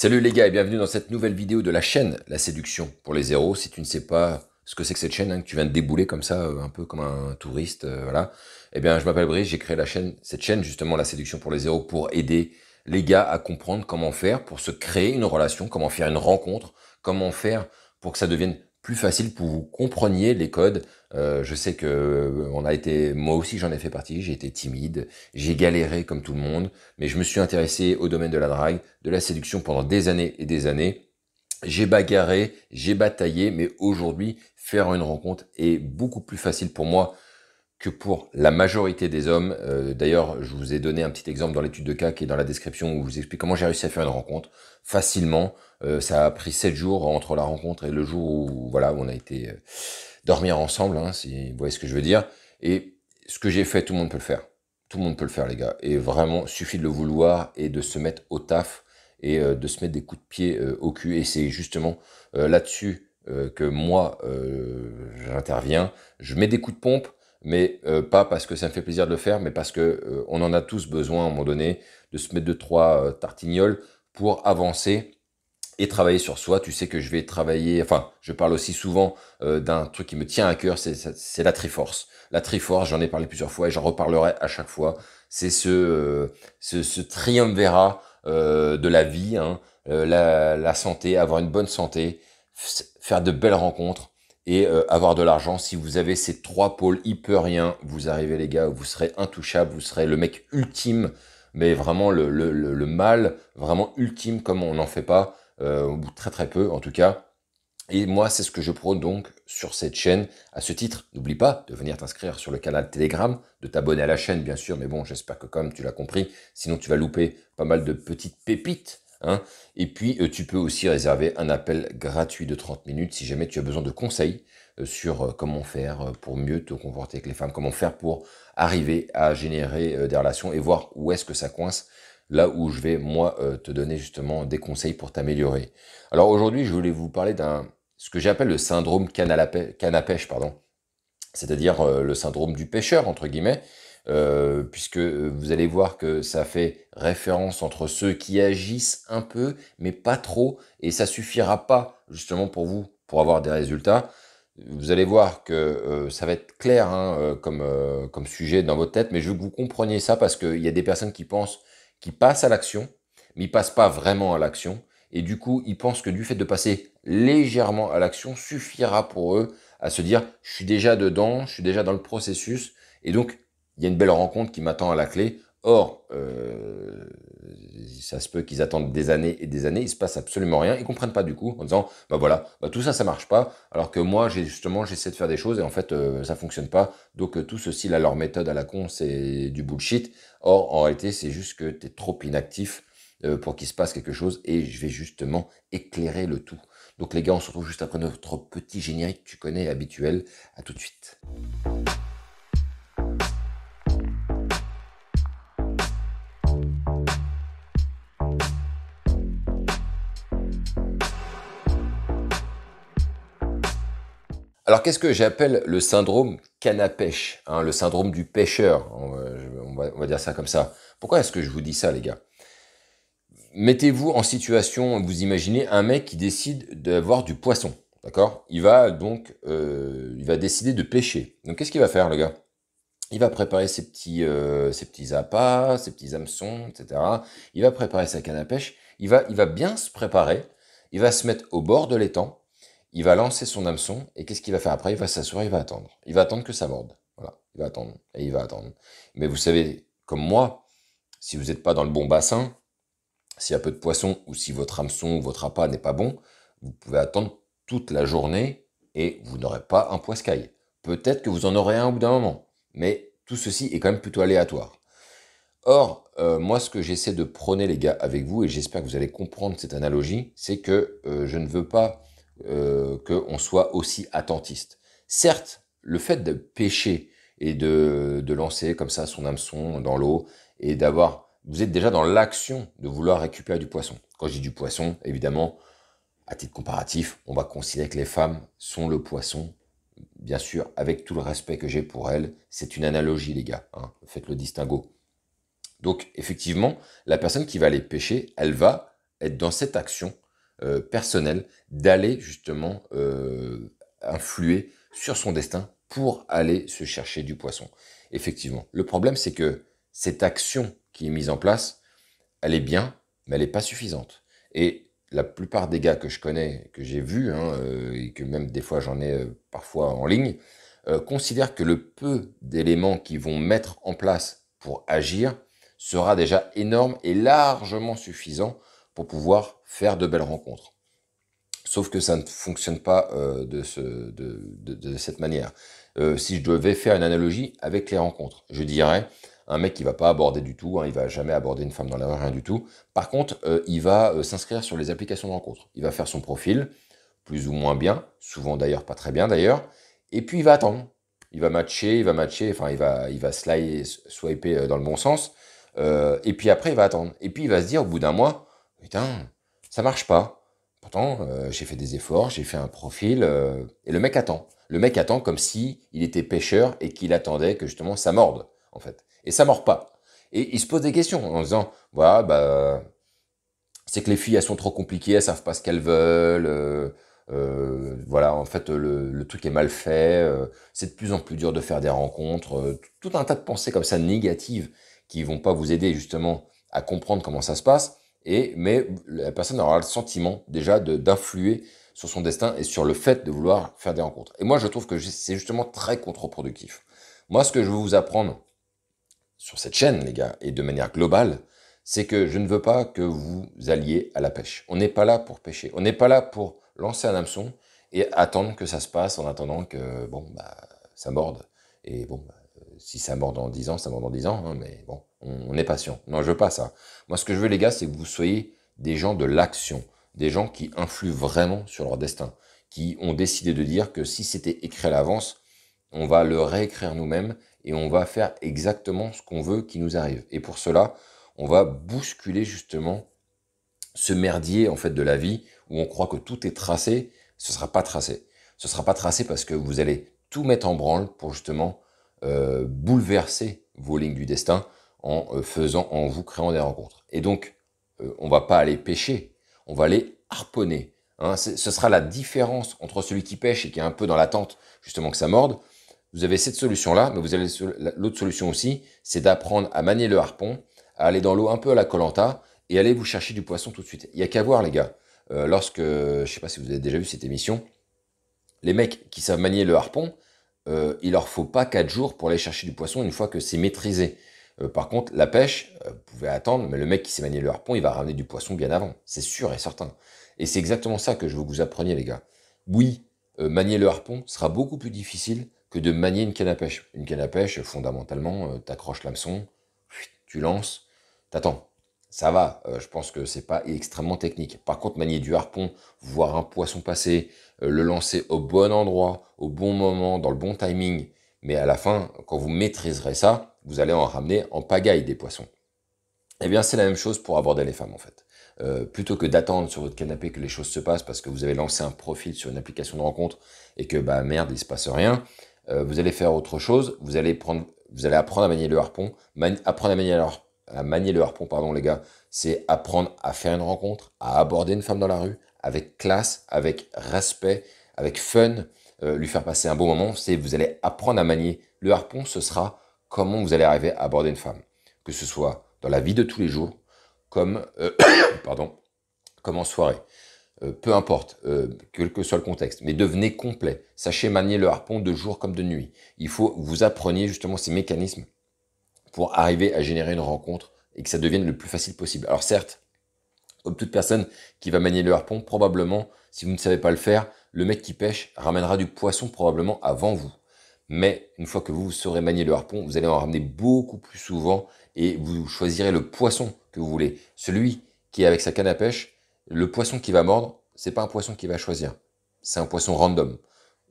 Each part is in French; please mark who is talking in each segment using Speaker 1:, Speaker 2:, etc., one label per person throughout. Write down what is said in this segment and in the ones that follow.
Speaker 1: Salut les gars et bienvenue dans cette nouvelle vidéo de la chaîne La Séduction pour les zéros. Si tu ne sais pas ce que c'est que cette chaîne, hein, que tu viens de débouler comme ça, euh, un peu comme un touriste, euh, voilà. Eh bien, je m'appelle Brice, j'ai créé la chaîne, cette chaîne justement La Séduction pour les zéros pour aider les gars à comprendre comment faire pour se créer une relation, comment faire une rencontre, comment faire pour que ça devienne plus facile pour vous compreniez les codes. Euh, je sais que euh, on a été, moi aussi j'en ai fait partie, j'ai été timide, j'ai galéré comme tout le monde, mais je me suis intéressé au domaine de la drague, de la séduction pendant des années et des années. J'ai bagarré, j'ai bataillé, mais aujourd'hui, faire une rencontre est beaucoup plus facile pour moi que pour la majorité des hommes. Euh, d'ailleurs, je vous ai donné un petit exemple dans l'étude de cas qui est dans la description où je vous explique comment j'ai réussi à faire une rencontre facilement. Euh, ça a pris sept jours entre la rencontre et le jour où voilà on a été euh, dormir ensemble, hein, si vous voyez ce que je veux dire. Et ce que j'ai fait, tout le monde peut le faire. Tout le monde peut le faire, les gars. Et vraiment, suffit de le vouloir et de se mettre au taf et de se mettre des coups de pied au cul. Et c'est justement là-dessus que moi j'interviens. Je mets des coups de pompe mais euh, pas parce que ça me fait plaisir de le faire, mais parce que euh, on en a tous besoin à un moment donné de se mettre deux trois euh, tartignoles pour avancer et travailler sur soi. Tu sais que je vais travailler, enfin, je parle aussi souvent d'un truc qui me tient à cœur, c'est la Triforce. La Triforce, j'en ai parlé plusieurs fois et j'en reparlerai à chaque fois. C'est ce, ce, triumvirat de la vie, hein. la santé, avoir une bonne santé, faire de belles rencontres et euh, avoir de l'argent. Si vous avez ces trois pôles, il rien vous arrivez les gars, vous serez intouchable, vous serez le mec ultime, mais vraiment le, mal, vraiment ultime comme on n'en fait pas, euh, ou très très peu en tout cas. Et moi, c'est ce que je prône donc sur cette chaîne. À ce titre, n'oublie pas de venir t'inscrire sur le canal Telegram, de t'abonner à la chaîne, bien sûr, mais bon, j'espère que comme tu l'as compris, sinon tu vas louper pas mal de petites pépites Hein. Et puis, euh, tu peux aussi réserver un appel gratuit de 30 minutes si jamais tu as besoin de conseils euh, sur euh, comment faire pour mieux te comporter avec les femmes, comment faire pour arriver à générer des relations et voir où est-ce que ça coince, là où je vais, moi, te donner justement des conseils pour t'améliorer. Alors aujourd'hui, je voulais vous parler d'un, ce que j'appelle le syndrome canne pêche, pardon. C'est-à-dire le syndrome du pêcheur, entre guillemets. Euh, puisque euh, vous allez voir que ça fait référence entre ceux qui agissent un peu, mais pas trop, et ça suffira pas justement pour vous pour avoir des résultats. Vous allez voir que euh, ça va être clair hein, comme, comme sujet dans votre tête, mais je veux que vous compreniez ça parce qu'il y a des personnes qui pensent, qu'ils passent à l'action, mais ils passent pas vraiment à l'action. Et du coup, ils pensent que du fait de passer légèrement à l'action suffira pour eux à se dire, je suis déjà dedans, je suis déjà dans le processus, et donc il y a une belle rencontre qui m'attend à la clé. Or, euh, ça se peut qu'ils attendent des années et des années, il se passe absolument rien, ils comprennent pas du coup en disant bah voilà, bah tout ça ça marche pas, alors que moi j'ai justement j'essaie de faire des choses et en fait euh, ça fonctionne pas. Donc euh, tout ceci là leur méthode à la con c'est du bullshit. Or en réalité c'est juste que tu es trop inactif pour qu'il se passe quelque chose et je vais justement éclairer le tout. Donc les gars, on se retrouve juste après notre petit générique, tu connais habituel. À tout de suite. Alors qu'est-ce que j'appelle le syndrome canne à pêche, hein, le syndrome du pêcheur, euh, on va, dire ça comme ça. Pourquoi est-ce que je vous dis ça les gars Mettez-vous en situation, vous imaginez un mec qui décide d'avoir du poisson, d'accord Il va donc, euh, il va décider de pêcher. Donc qu'est-ce qu'il va faire le gars il va préparer ses petits, euh, ses petits appâts, ses petits hameçons, etc. Il va préparer sa canne à pêche. Il va, il va bien se préparer. Il va se mettre au bord de l'étang il va lancer son hameçon, et qu'est-ce qu'il va faire après Il va s'asseoir, il va attendre. Il va attendre que ça morde. Voilà, il va attendre, et il va attendre. Mais vous savez, comme moi, si vous n'êtes pas dans le bon bassin, s'il y a peu de poissons, ou si votre hameçon ou votre appât n'est pas bon, vous pouvez attendre toute la journée, et vous n'aurez pas un poiscaille. Peut-être que vous en aurez un au bout d'un moment, mais tout ceci est quand même plutôt aléatoire. Or, euh, moi, ce que j'essaie de prôner, les gars, avec vous, et j'espère que vous allez comprendre cette analogie, c'est que euh, je ne veux pas euh, qu'on soit aussi attentiste. Certes, le fait de pêcher et de, lancer comme ça son hameçon dans l'eau et d'avoir, vous êtes déjà dans l'action de vouloir récupérer du poisson. Quand je dis du poisson, évidemment, à titre comparatif, on va considérer que les femmes sont le poisson. Bien sûr, avec tout le respect que j'ai pour elles, c'est une analogie, les gars. Hein, faites le distinguo. Donc, effectivement, la personne qui va aller pêcher, elle va être dans cette action euh, personnel d'aller justement euh, influer sur son destin pour aller se chercher du poisson. Effectivement, le problème c'est que cette action qui est mise en place, elle est bien, mais elle n'est pas suffisante. Et la plupart des gars que je connais, que j'ai vus, hein, euh, et que même des fois j'en ai parfois en ligne, considèrent que le peu d'éléments qu'ils vont mettre en place pour agir sera déjà énorme et largement suffisant pour pouvoir faire de belles rencontres. Sauf que ça ne fonctionne pas euh, de, de, cette manière. Euh, si je devais faire une analogie avec les rencontres, je dirais un mec qui va pas aborder du tout, hein, il va jamais aborder une femme dans la rue, rien du tout. Par contre, euh, il va s'inscrire sur les applications de rencontres. Il va faire son profil, plus ou moins bien, souvent d'ailleurs pas très bien d'ailleurs, et puis il va attendre. Il va matcher, il va matcher, enfin il va, il va slider, swiper dans le bon sens, et puis après il va attendre. Et puis il va se dire au bout d'un mois, Putain, ça marche pas. Pourtant, euh, j'ai fait des efforts, j'ai fait un profil, euh, et le mec attend. Le mec attend comme si il était pêcheur et qu'il attendait que justement ça morde, en fait. Et ça mord pas. Et il se pose des questions en disant, voilà, bah, c'est que les filles, elles sont trop compliquées, elles savent pas ce qu'elles veulent. Euh, voilà, en fait, le, truc est mal fait, c'est de plus en plus dur de faire des rencontres, tout un tas de pensées comme ça négatives qui vont pas vous aider justement à comprendre comment ça se passe mais la personne aura le sentiment déjà d'influer sur son destin et sur le fait de vouloir faire des rencontres. Et moi, je trouve que c'est justement très contre-productif. Moi, ce que je veux vous apprendre sur cette chaîne, les gars, et de manière globale, c'est que je ne veux pas que vous alliez à la pêche. On n'est pas là pour pêcher. On n'est pas là pour lancer un hameçon et attendre que ça se passe en attendant que bon bah ça morde et bon bah, si ça mord dans 10 ans, ça mord dans 10 ans, hein, mais bon, on, est patient. Non, je veux pas ça. Moi, ce que je veux, les gars, c'est que vous soyez des gens de l'action, des gens qui influent vraiment sur leur destin, qui ont décidé de dire que si c'était écrit à l'avance, on va le réécrire nous-mêmes et on va faire exactement ce qu'on veut qui nous arrive. Et pour cela, on va bousculer justement ce merdier en fait de la vie où on croit que tout est tracé, ce ne sera pas tracé. Ce ne sera pas tracé parce que vous allez tout mettre en branle pour justement euh, bouleverser vos lignes du destin en euh, faisant, en vous créant des rencontres. Et donc, euh, on va pas aller pêcher, on va aller harponner. Hein. ce sera la différence entre celui qui pêche et qui est un peu dans l'attente justement que ça morde. Vous avez cette solution-là, mais vous avez l'autre solution aussi, c'est d'apprendre à manier le harpon, à aller dans l'eau un peu à la colanta et aller vous chercher du poisson tout de suite. Il y a qu'à voir les gars. lorsque, je sais pas si vous avez déjà vu cette émission, les mecs qui savent manier le harpon, euh, il leur faut pas quatre jours pour aller chercher du poisson une fois que c'est maîtrisé. Euh, par contre, la pêche, euh, vous pouvez attendre, mais le mec qui s'est manié le harpon, il va ramener du poisson bien avant. C'est sûr et certain. Et c'est exactement ça que je veux que vous appreniez, les gars. Oui, manier le harpon sera beaucoup plus difficile que de manier une canne à pêche. Une canne à pêche, fondamentalement, t'accroches l'hameçon, tu lances, t'attends ça va, euh, je pense que c'est pas extrêmement technique. Par contre, manier du harpon, voir un poisson passer, euh, le lancer au bon endroit, au bon moment, dans le bon timing, mais à la fin, quand vous maîtriserez ça, vous allez en ramener en pagaille des poissons. Eh bien, c'est la même chose pour aborder les femmes, en fait. Euh, plutôt que d'attendre sur votre canapé que les choses se passent parce que vous avez lancé un profil sur une application de rencontre et que, bah merde, il se passe rien, vous allez faire autre chose, vous allez, prendre, vous allez apprendre à manier le harpon, apprendre à manier le harpon à manier le harpon, pardon les gars, c'est apprendre à faire une rencontre, à aborder une femme dans la rue, avec classe, avec respect, avec fun, euh, lui faire passer un bon moment. C'est vous allez apprendre à manier le harpon, ce sera comment vous allez arriver à aborder une femme, que ce soit dans la vie de tous les jours, comme euh, pardon, comme en soirée. Euh, peu importe, quel que soit le contexte, mais devenez complet. Sachez manier le harpon de jour comme de nuit. Il faut que vous appreniez justement ces mécanismes pour arriver à générer une rencontre et que ça devienne le plus facile possible. Alors certes, toute personne qui va manier le harpon, probablement, si vous ne savez pas le faire, le mec qui pêche ramènera du poisson probablement avant vous. Mais une fois que vous saurez manier le harpon, vous allez en ramener beaucoup plus souvent et vous choisirez le poisson que vous voulez. Celui qui est avec sa canne à pêche, le poisson qui va mordre, c'est pas un poisson qui va choisir. C'est un poisson random.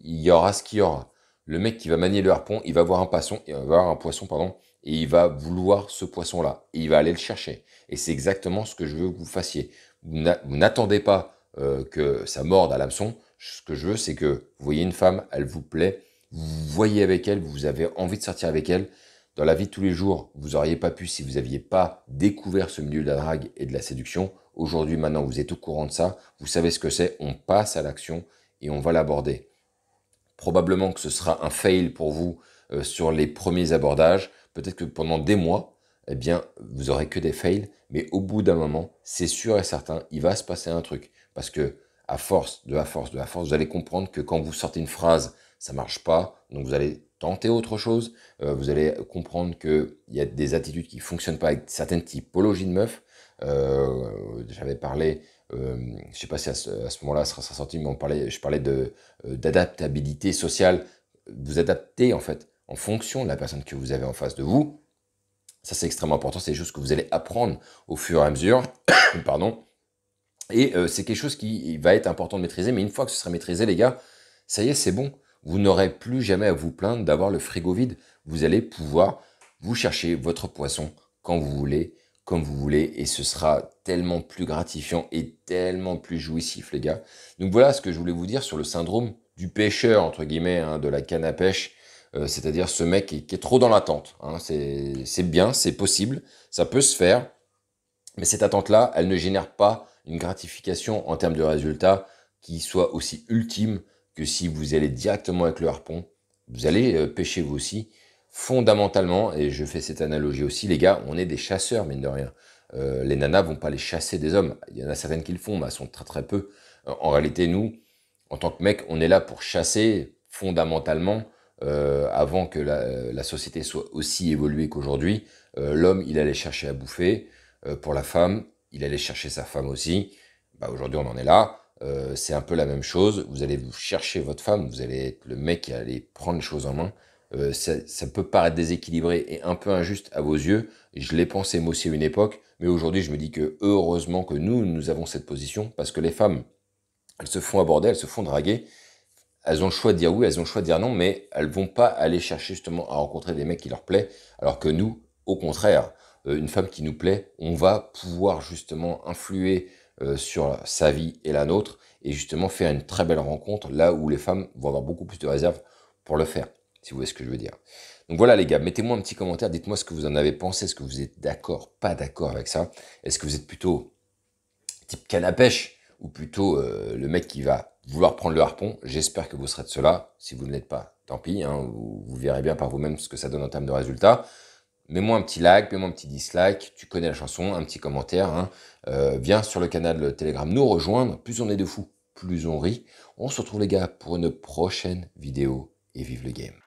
Speaker 1: Il y aura ce qu'il y aura. Le mec qui va manier le harpon, il va avoir un poisson, il va avoir un poisson, pardon, et il va vouloir ce poisson-là. Il va aller le chercher. Et c'est exactement ce que je veux que vous fassiez. Vous n'attendez pas euh, que ça morde à l'hameçon. Ce que je veux, c'est que vous voyez une femme, elle vous plaît, vous voyez avec elle, vous avez envie de sortir avec elle. Dans la vie de tous les jours, vous n'auriez pas pu si vous n'aviez pas découvert ce milieu de la drague et de la séduction. Aujourd'hui, maintenant, vous êtes au courant de ça, vous savez ce que c'est, on passe à l'action et on va l'aborder. Probablement que ce sera un fail pour vous euh, sur les premiers abordages peut-être que pendant des mois, eh bien, vous aurez que des fails, mais au bout d'un moment, c'est sûr et certain, il va se passer un truc. Parce que, à force, de la force, de la force, vous allez comprendre que quand vous sortez une phrase, ça ne marche pas, donc vous allez tenter autre chose, euh, vous allez comprendre qu'il y a des attitudes qui fonctionnent pas avec certaines typologies de meufs. Euh, j'avais parlé, je euh, je sais pas si à ce, moment-là ça sera sorti, mais on parlait, je parlais d'adaptabilité sociale. Vous adaptez en fait en fonction de la personne que vous avez en face de vous. Ça, c'est extrêmement important. C'est des choses que vous allez apprendre au fur et à mesure. Pardon. Et euh, c'est quelque chose qui va être important de maîtriser. Mais une fois que ce sera maîtrisé, les gars, ça y est, c'est bon. Vous n'aurez plus jamais à vous plaindre d'avoir le frigo vide. Vous allez pouvoir vous chercher votre poisson quand vous voulez, comme vous voulez. Et ce sera tellement plus gratifiant et tellement plus jouissif, les gars. Donc voilà ce que je voulais vous dire sur le syndrome du pêcheur, entre guillemets, hein, de la canne à pêche. Euh, c'est-à-dire ce mec qui, est trop dans l'attente. Hein. C'est bien, c'est possible, ça peut se faire, mais cette attente-là, elle ne génère pas une gratification en termes de résultats qui soit aussi ultime que si vous allez directement avec le harpon. Vous allez euh, pêcher vous aussi. Fondamentalement, et je fais cette analogie aussi, les gars, on est des chasseurs, mine de rien. Euh, les nanas vont pas les chasser des hommes. Il y en a certaines qui le font, mais elles sont très très peu. En réalité, nous, en tant que mec, on est là pour chasser fondamentalement euh, avant que la, société soit aussi évoluée qu'aujourd'hui, euh, l'homme, il allait chercher à bouffer. Euh, pour la femme, il allait chercher sa femme aussi. Bah, aujourd'hui, on en est là. c'est un peu la même chose. Vous allez vous chercher votre femme, vous allez être le mec qui allait prendre les choses en main. Ça, ça, peut paraître déséquilibré et un peu injuste à vos yeux. Je l'ai pensé moi aussi à une époque, mais aujourd'hui je me dis que heureusement que nous, nous avons cette position, parce que les femmes, elles se font aborder, elles se font draguer, elles ont le choix de dire oui, elles ont le choix de dire non, mais elles vont pas aller chercher justement à rencontrer des mecs qui leur plaît, alors que nous, au contraire, euh, une femme qui nous plaît, on va pouvoir justement influer euh, sur sa vie et la nôtre, et justement faire une très belle rencontre là où les femmes vont avoir beaucoup plus de réserve pour le faire, si vous voyez ce que je veux dire. Donc voilà les gars, mettez-moi un petit commentaire, dites-moi ce que vous en avez pensé, est-ce que vous êtes d'accord, pas d'accord avec ça, est-ce que vous êtes plutôt type canapèche ou plutôt euh, le mec qui va vouloir prendre le harpon. J'espère que vous serez de cela. Si vous ne l'êtes pas, tant pis. Hein, vous, verrez bien par vous-même ce que ça donne en termes de résultats. Mets-moi un petit like, mets-moi un petit dislike, tu connais la chanson, un petit commentaire. Hein. Euh, viens sur le canal Telegram nous rejoindre. Plus on est de fous, plus on rit. On se retrouve les gars pour une prochaine vidéo et vive le game.